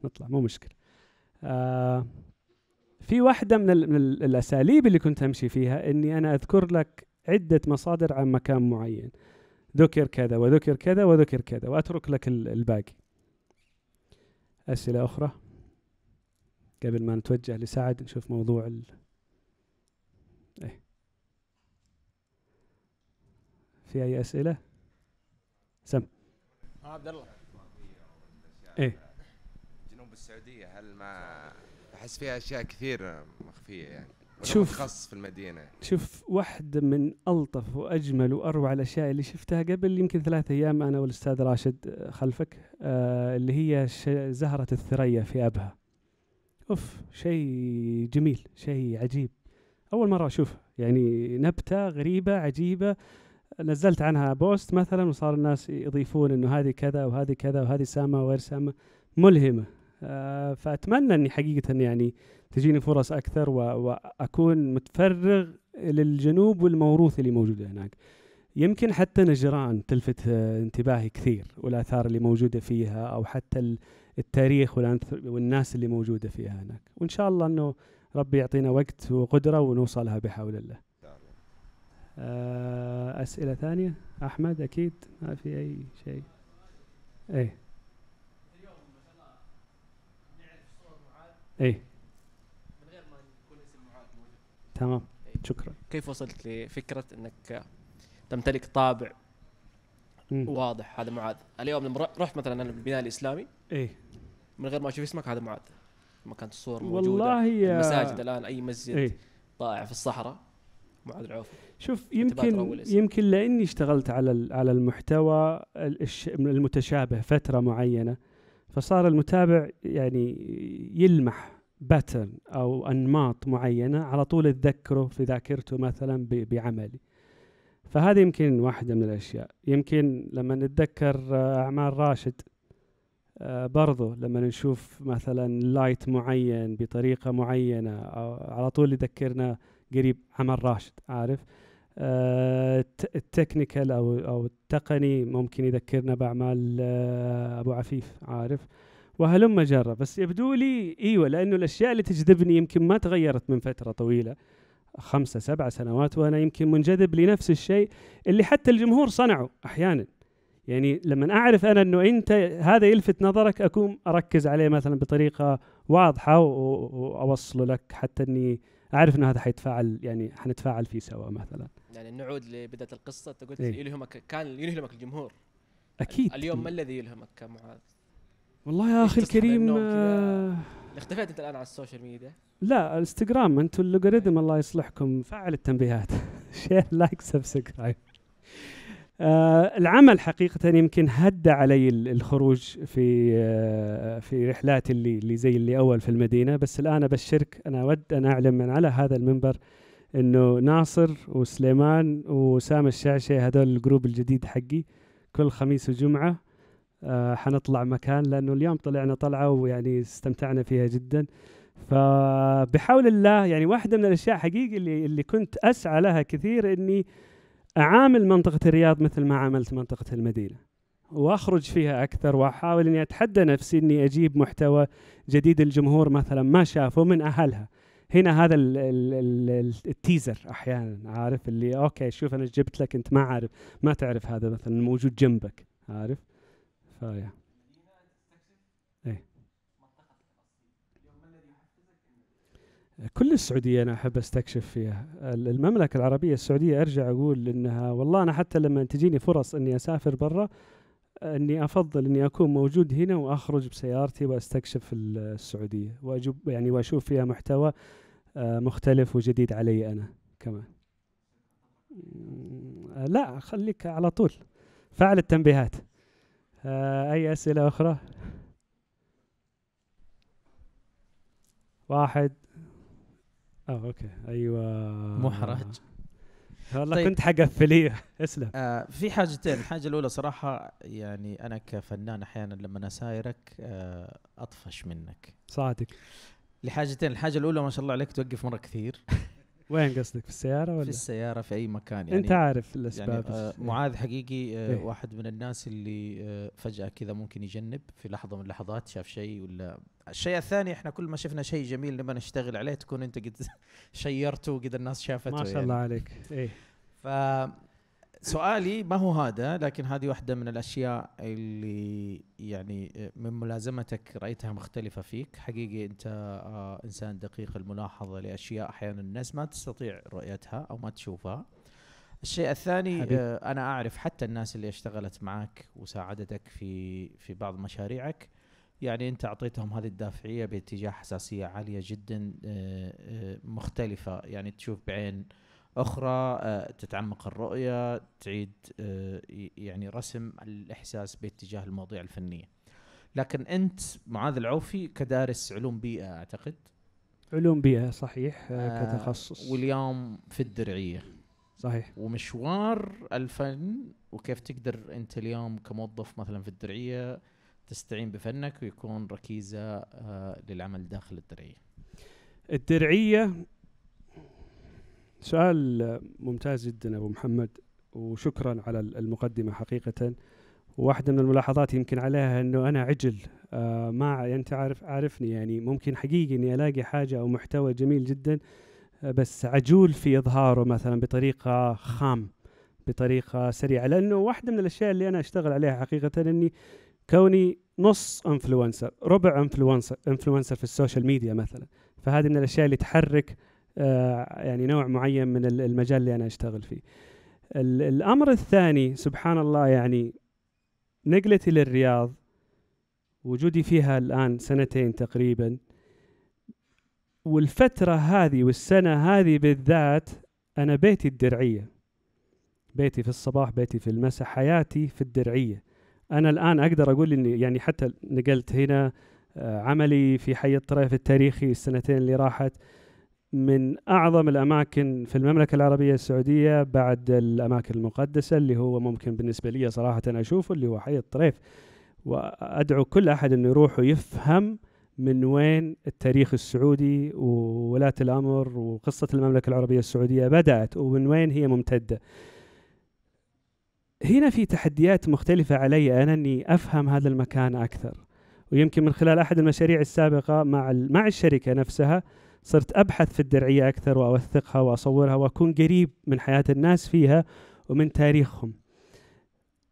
[SPEAKER 1] ونطلع مو مشكله آه في واحدة من, من الأساليب اللي كنت أمشي فيها إني أنا أذكر لك عدة مصادر عن مكان معين ذكر كذا وذكر كذا وذكر كذا وأترك لك الباقي أسئلة أخرى قبل ما نتوجه لسعد نشوف موضوع ال... ايه في أي أسئلة؟ سم عبد الله ايه جنوب السعودية هل ما احس فيها اشياء كثير مخفيه يعني شوف خاص في المدينه شوف واحده من الطف واجمل واروع الاشياء اللي شفتها قبل يمكن ثلاثة ايام انا والاستاذ راشد خلفك آه اللي هي زهره الثريا في ابها اوف شيء جميل شيء عجيب اول مره اشوفها يعني نبته غريبه عجيبه نزلت عنها بوست مثلا وصار الناس يضيفون انه هذه كذا وهذه كذا وهذه سامه وغير سامه ملهمه آه، فاتمنى اني حقيقه يعني تجيني فرص اكثر واكون متفرغ للجنوب والموروث اللي موجود هناك يمكن حتى نجران تلفت آه، انتباهي كثير والاثار اللي موجوده فيها او حتى التاريخ والناس اللي موجوده فيها هناك وان شاء الله انه ربي يعطينا وقت وقدره ونوصلها بحول الله آه، أسئلة ثانية أحمد أكيد ما في أي شيء إيه اي من غير ما يكون اسم معاك موجود تمام أيه. شكرا كيف وصلت
[SPEAKER 2] لفكره انك تمتلك طابع مم. واضح هذا معاذ اليوم لما رحت مثلا انا بالبناء الاسلامي اي من غير ما اشوف اسمك هذا معاذ لما كانت الصور موجوده والله المساجد الان اي
[SPEAKER 1] مسجد أيه. طائع في الصحراء معاذ العوف شوف يمكن يمكن لاني اشتغلت على على المحتوى المتشابه فتره معينه فصار المتابع يعني يلمح باترن او انماط معينه على طول تذكره في ذاكرته مثلا بعملي فهذه يمكن واحده من الاشياء يمكن لما نتذكر آه، اعمال راشد آه، برضو لما نشوف مثلا لايت معين بطريقه معينه آه، على طول يذكرنا قريب عمل راشد عارف آه، التكنيكال او او التقني ممكن يذكرنا باعمال آه، ابو عفيف عارف وهلم جرة بس يبدو لي ايوه لانه الاشياء اللي تجذبني يمكن ما تغيرت من فتره طويله خمسة سبعة سنوات وانا يمكن منجذب لنفس الشيء اللي حتى الجمهور صنعه احيانا يعني لما اعرف انا انه انت هذا يلفت نظرك اكون اركز عليه مثلا بطريقه واضحه واوصله لك حتى اني اعرف انه هذا حيتفاعل يعني حنتفاعل فيه سوا مثلا
[SPEAKER 2] يعني نعود لبدايه القصه انت قلت إيه؟ يلهمك كان يلهمك الجمهور اكيد اليوم ما الذي يلهمك كمعاذ؟
[SPEAKER 1] والله يا اخي الكريم آه.
[SPEAKER 2] اختفيت انت الان على السوشيال ميديا
[SPEAKER 1] لا الانستغرام انتم اللوغاريتم الله يصلحكم فعل التنبيهات شير لايك سبسكرايب العمل حقيقة يمكن هدى علي الخروج في آه، في رحلاتي اللي, اللي زي اللي أول في المدينة بس الآن أبشرك أنا أود أن أعلن من على هذا المنبر انه ناصر وسليمان وسام الشعشي هذول الجروب الجديد حقي كل خميس وجمعه آه حنطلع مكان لانه اليوم طلعنا طلعه ويعني استمتعنا فيها جدا فبحول الله يعني واحده من الاشياء حقيقي اللي اللي كنت اسعى لها كثير اني اعامل منطقه الرياض مثل ما عاملت منطقه المدينه واخرج فيها اكثر واحاول اني اتحدى نفسي اني اجيب محتوى جديد الجمهور مثلا ما شافه من اهلها هنا هذا التيزر احيانا عارف اللي اوكي شوف انا جبت لك انت ما عارف ما تعرف هذا مثلا موجود جنبك عارف فيا إيه. كل السعوديه انا احب استكشف فيها المملكه العربيه السعوديه ارجع اقول انها والله انا حتى لما تجيني فرص اني اسافر برا اني افضل اني اكون موجود هنا واخرج بسيارتي واستكشف السعوديه واجوب يعني واشوف فيها محتوى آه، مختلف وجديد علي انا كمان آه، لا خليك على طول فعل التنبيهات آه، اي اسئله اخرى واحد اه اوكي ايوه محرج والله طيب. كنت حقفليه اسلم
[SPEAKER 2] آه في حاجتين الحاجه الاولى صراحه يعني انا كفنان احيانا لما اسايرك آه اطفش منك صادق لحاجتين الحاجه الاولى ما شاء الله عليك توقف مره
[SPEAKER 1] كثير وين قصدك في السياره ولا في السياره في اي مكان يعني انت عارف الاسباب يعني آه إيه.
[SPEAKER 2] معاذ حقيقي آه إيه؟ واحد من الناس اللي آه فجاه كذا ممكن يجنب في لحظه من اللحظات شاف شيء ولا الشيء الثاني احنا كل ما شفنا شيء جميل نبغى نشتغل عليه تكون انت قد شيرته وقد الناس شافته ما شاء يعني. الله عليك ايه ف سؤالي ما هو هذا لكن هذه واحدة من الأشياء اللي يعني آه، من ملازمتك رأيتها مختلفة فيك حقيقي أنت آه، إنسان دقيق الملاحظة لأشياء أحيانا الناس ما تستطيع رؤيتها أو ما تشوفها الشيء الثاني حبيب. آه، أنا أعرف حتى الناس اللي اشتغلت معك وساعدتك في في بعض مشاريعك يعني أنت أعطيتهم هذه الدافعية باتجاه حساسية عالية جدا مختلفة يعني تشوف بعين اخرى آه، تتعمق الرؤيه تعيد آه، يعني رسم الاحساس باتجاه المواضيع الفنيه لكن انت معاذ العوفي كدارس علوم بيئه اعتقد
[SPEAKER 1] علوم بيئه صحيح آه، كتخصص
[SPEAKER 2] واليوم في الدرعيه صحيح ومشوار الفن وكيف تقدر انت اليوم كموظف مثلا في الدرعيه تستعين بفنك ويكون ركيزه للعمل داخل الدرعيه
[SPEAKER 1] الدرعيه سؤال ممتاز جدا ابو محمد وشكرا على المقدمه حقيقه واحده من الملاحظات يمكن عليها انه انا عجل آه، ما يعني انت عارف عارفني يعني ممكن حقيقي اني الاقي حاجه او محتوى جميل جدا آه، بس عجول في اظهاره مثلا بطريقه خام بطريقه سريعه لانه واحده من الاشياء اللي انا اشتغل عليها حقيقه اني كوني نص انفلونسر ربع انفلونسر انفلونسر في السوشيال ميديا مثلا فهذه من الاشياء اللي تحرك آه، يعني نوع معين من المجال اللي انا اشتغل فيه الامر الثاني سبحان الله يعني نقلتي للرياض وجودي فيها الان سنتين تقريبا والفترة هذه والسنة هذه بالذات أنا بيتي الدرعية بيتي في الصباح بيتي في المساء حياتي في الدرعية أنا الآن أقدر أقول إني يعني حتى نقلت هنا آه، عملي في حي الطريف التاريخي السنتين اللي راحت من أعظم الأماكن في المملكة العربية السعودية بعد الأماكن المقدسة اللي هو ممكن بالنسبة لي صراحة أشوفه اللي هو حي الطريف وأدعو كل أحد أنه يروح ويفهم من وين التاريخ السعودي وولاة الأمر وقصة المملكة العربية السعودية بدأت ومن وين هي ممتدة هنا في تحديات مختلفة علي أنا أني أفهم هذا المكان أكثر ويمكن من خلال أحد المشاريع السابقة مع, مع الشركة نفسها صرت أبحث في الدرعية أكثر وأوثقها وأصورها وأكون قريب من حياة الناس فيها ومن تاريخهم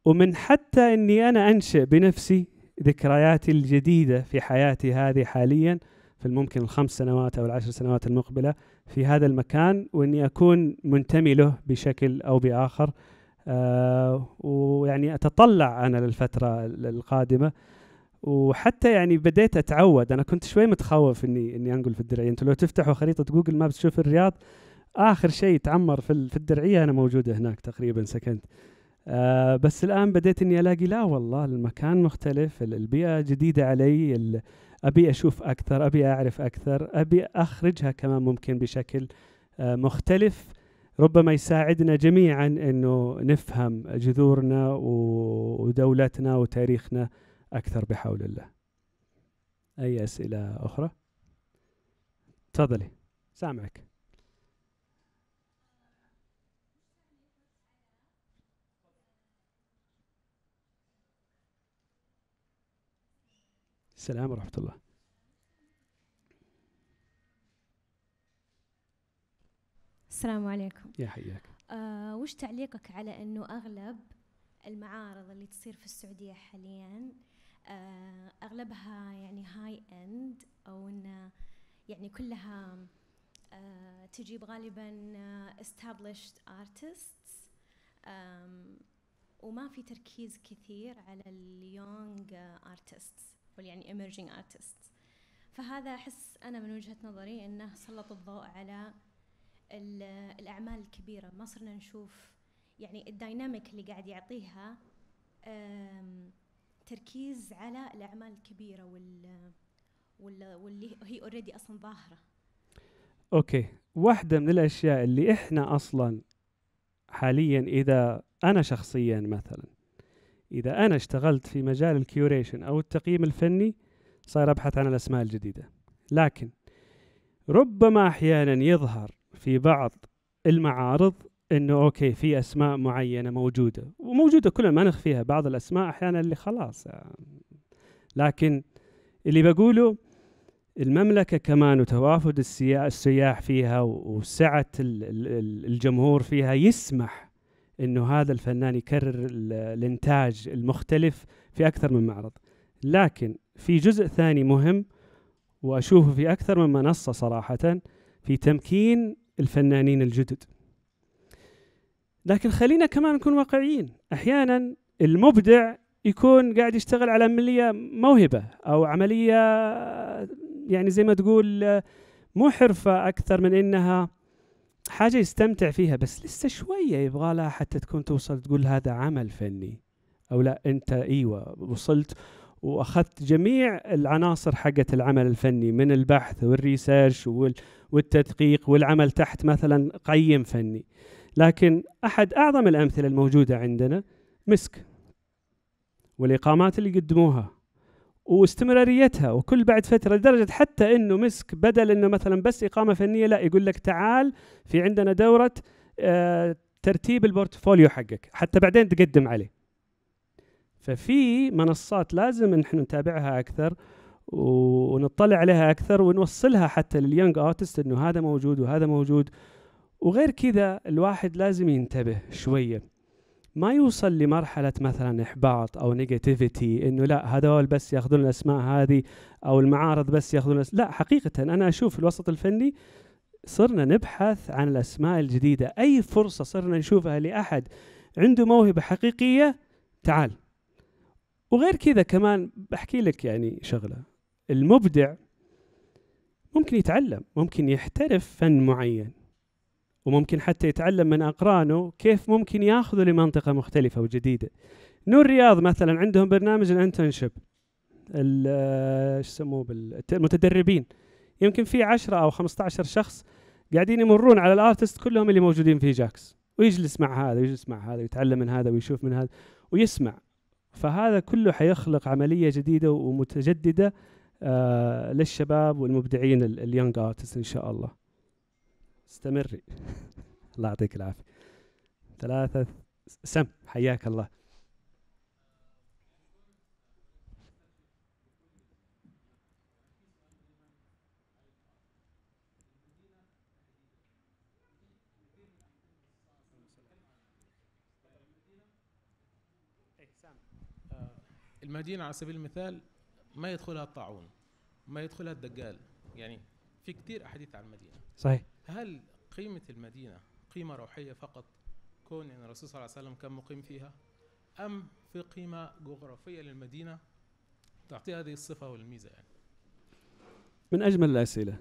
[SPEAKER 1] ومن حتى أني أنا أنشئ بنفسي ذكرياتي الجديدة في حياتي هذه حاليا في الممكن الخمس سنوات أو العشر سنوات المقبلة في هذا المكان وأني أكون منتمي له بشكل أو بآخر آه ويعني أتطلع أنا للفترة القادمة وحتى يعني بديت اتعود انا كنت شوي متخوف اني اني انقل في الدرعيه انتوا لو تفتحوا خريطه جوجل مابس تشوف الرياض اخر شيء تعمر في في الدرعيه انا موجوده هناك تقريبا سكنت آه بس الان بديت اني الاقي لا والله المكان مختلف البيئه جديده علي ابي اشوف اكثر ابي اعرف اكثر ابي اخرجها كمان ممكن بشكل آه مختلف ربما يساعدنا جميعا انه نفهم جذورنا ودولتنا وتاريخنا أكثر بحول الله أي أسئلة أخرى؟ تفضلي سامعك السلام ورحمة الله
[SPEAKER 2] السلام عليكم يا حياك آه، وش تعليقك على أنه أغلب المعارض اللي تصير في السعودية حالياً آه، أغلبها يعني هاي أند أو إنه يعني كلها آه، تجيب غالبا آه، established artists وما في تركيز كثير على اليونج artists وال يعني emerging artists فهذا أحس أنا من وجهة نظري إنه سلط الضوء على الأعمال الكبيرة ما صرنا نشوف يعني الدايناميك اللي قاعد يعطيها تركيز على الاعمال الكبيره وال واللي هي اوريدي اصلا ظاهره
[SPEAKER 1] اوكي واحده من الاشياء اللي احنا اصلا حاليا اذا انا شخصيا مثلا اذا انا اشتغلت في مجال الكيوريشن او التقييم الفني صار ابحث عن الاسماء الجديده لكن ربما احيانا يظهر في بعض المعارض انه اوكي في اسماء معينه موجوده وموجوده كلنا ما نخفيها بعض الاسماء احيانا اللي خلاص آه، لكن اللي بقوله المملكة كمان وتوافد السياح فيها وسعة الجمهور فيها يسمح انه هذا الفنان يكرر الانتاج المختلف في اكثر من معرض لكن في جزء ثاني مهم واشوفه في اكثر من منصة صراحة في تمكين الفنانين الجدد لكن خلينا كمان نكون واقعيين احيانا المبدع يكون قاعد يشتغل على عمليه موهبه او عمليه يعني زي ما تقول مو حرفه اكثر من انها حاجه يستمتع فيها بس لسه شويه يبغى لها حتى تكون توصل تقول هذا عمل فني او لا انت ايوه وصلت واخذت جميع العناصر حقت العمل الفني من البحث والريسيرش والتدقيق والعمل تحت مثلا قيم فني لكن أحد أعظم الأمثلة الموجودة عندنا مسك والإقامات اللي قدموها واستمراريتها وكل بعد فتره لدرجه حتى انه مسك بدل انه مثلا بس اقامه فنيه لا يقول لك تعال في عندنا دوره آه، ترتيب البورتفوليو حقك حتى بعدين تقدم عليه. ففي منصات لازم نحن نتابعها اكثر ونطلع عليها اكثر ونوصلها حتى لليونج ارتست انه هذا موجود وهذا موجود وغير كذا الواحد لازم ينتبه شوية ما يوصل لمرحلة مثلا إحباط أو نيجاتيفيتي إنه لا هذول بس ياخذون الأسماء هذه أو المعارض بس ياخذون لا حقيقة أنا أشوف الوسط الفني صرنا نبحث عن الأسماء الجديدة أي فرصة صرنا نشوفها لأحد عنده موهبة حقيقية تعال وغير كذا كمان بحكي لك يعني شغلة المبدع ممكن يتعلم ممكن يحترف فن معين وممكن حتى يتعلم من أقرانه كيف ممكن ياخذوا لمنطقة مختلفة وجديدة نور رياض مثلا عندهم برنامج الانترنشيب ايش يسموه المتدربين يمكن في 10 او 15 شخص قاعدين يمرون على الارتست كلهم اللي موجودين في جاكس ويجلس مع هذا ويجلس مع هذا ويتعلم من هذا ويشوف من هذا ويسمع فهذا كله حيخلق عمليه جديده ومتجدده آه، للشباب والمبدعين اليونج ارتست ان شاء الله استمري الله يعطيك العافية ثلاثة سم حياك الله
[SPEAKER 2] آه، المدينة على سبيل المثال ما يدخلها الطاعون ما يدخلها الدجال يعني في كثير أحاديث عن المدينة صحيح هل قيمة المدينة قيمة روحية فقط كون أن يعني الرسول صلى الله عليه وسلم كان مقيم فيها أم في قيمة جغرافية للمدينة تعطيها هذه الصفة والميزة
[SPEAKER 1] يعني من أجمل الأسئلة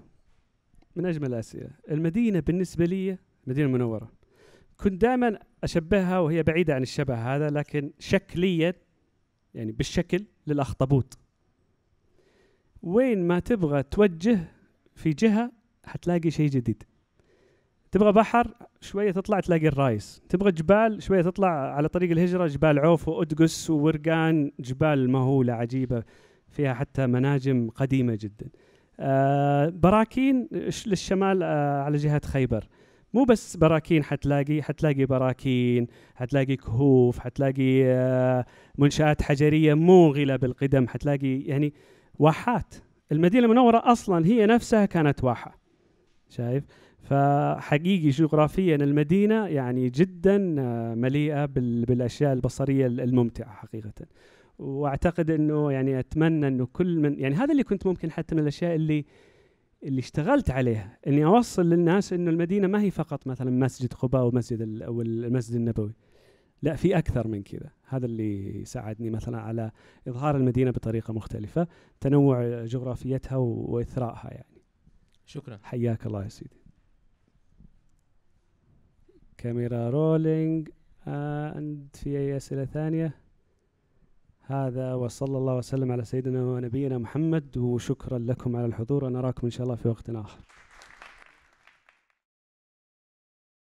[SPEAKER 1] من أجمل الأسئلة المدينة بالنسبة لي المدينة المنورة كنت دائما أشبهها وهي بعيدة عن الشبه هذا لكن شكليا يعني بالشكل للأخطبوط وين ما تبغى توجه في جهة حتلاقي شيء جديد تبغى بحر شوية تطلع تلاقي الرايس تبغى جبال شوية تطلع على طريق الهجرة جبال عوف وأدقس وورقان جبال مهولة عجيبة فيها حتى مناجم قديمة جدا آه براكين للشمال آه على جهة خيبر مو بس براكين حتلاقي حتلاقي براكين حتلاقي كهوف حتلاقي آه منشآت حجرية موغلة بالقدم حتلاقي يعني واحات المدينة المنورة أصلا هي نفسها كانت واحة شايف فحقيقي جغرافيا المدينة يعني جدا آه، مليئة بالأشياء البصرية الممتعة حقيقة واعتقد انه يعني اتمنى انه كل من يعني هذا اللي كنت ممكن حتى من الاشياء اللي اللي اشتغلت عليها اني اوصل للناس انه المدينه ما هي فقط مثلا مسجد قباء ومسجد او المسجد النبوي لا في اكثر من كذا هذا اللي ساعدني مثلا على اظهار المدينه بطريقه مختلفه تنوع جغرافيتها واثرائها يعني شكرا حياك الله يا سيدي كاميرا رولينج عند آه، في أي أسئلة ثانية هذا وصلى الله وسلم على سيدنا ونبينا محمد وشكرا لكم على الحضور ونراكم إن شاء الله في وقت آخر